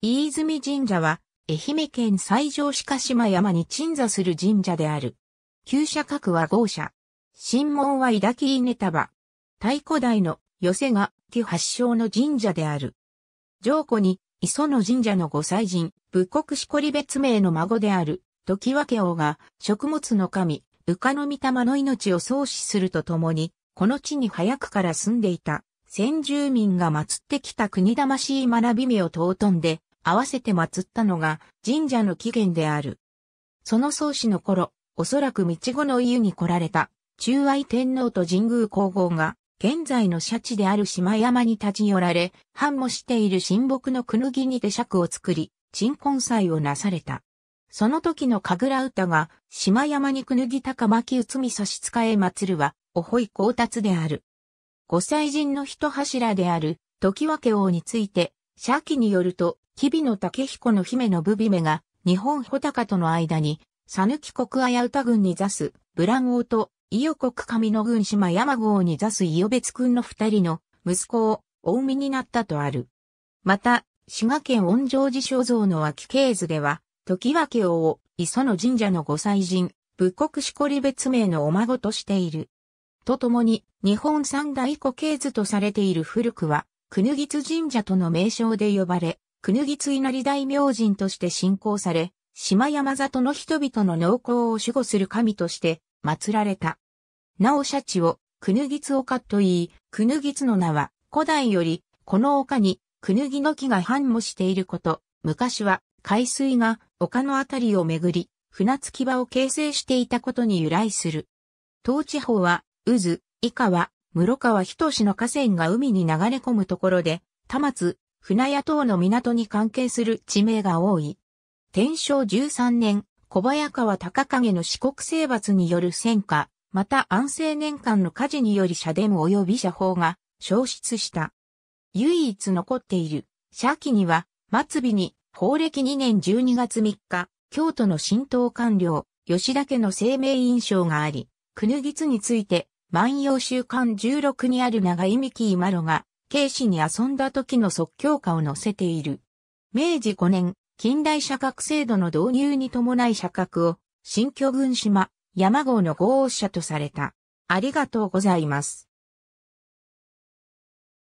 飯泉神社は、愛媛県西条鹿島山に鎮座する神社である。旧社格は豪社。神門は抱き稲束。太古代の寄せが木発祥の神社である。上古に磯野神社の御祭神、仏国しこり別名の孫である、時分け王が、食物の神、羽化の御霊の命を創始するとともに、この地に早くから住んでいた、先住民が祀ってきた国魂学び目を尊んで、合わせて祀ったのが神社の起源である。その宗師の頃、おそらく道後の湯に来られた中愛天皇と神宮皇后が現在の社地である島山に立ち寄られ、繁もしている神木のくぬぎにて尺を作り、鎮魂祭をなされた。その時の神楽歌が、島山にくぬぎ高巻うつみ差し使え祭るは、おほい光達である。五祭神の一柱である、時分け王について、社記によると、日々の竹彦の姫のブビメが、日本穂高との間に、さぬき国綾歌軍に座す、ブラン王と、伊予国上野軍島山郷に座す伊予別君の二人の、息子を、お産みになったとある。また、滋賀県恩城寺所蔵の脇系図では、時分王を、磯野神社の御祭神、仏国しこり別名のお孫としている。とともに、日本三大古系図とされている古くは、くぬぎつ神社との名称で呼ばれ、国木津稲荷大明神として信仰され、島山里の人々の農耕を守護する神として祀られた。なおシャチを、くぬぎつ丘と言い、くぬぎつの名は、古代より、この丘に、くぬぎの木が繁茂していること、昔は、海水が、丘のあたりをめぐり、船着き場を形成していたことに由来する。東地方は、渦、以下は、室川仁の河川が海に流れ込むところで、田松、船屋等の港に関係する地名が多い。天正13年、小早川隆景の四国征伐による戦火、また安政年間の火事により社殿及び社法が消失した。唯一残っている、社記には、末尾に、法暦2年12月3日、京都の新党官僚、吉田家の生命印象があり、くぬぎつについて、万葉週刊16にある長井美紀マロが、警視に遊んだ時の即興化を載せている。明治5年、近代社格制度の導入に伴い社格を、新居群島、山号の豪王社とされた。ありがとうございます。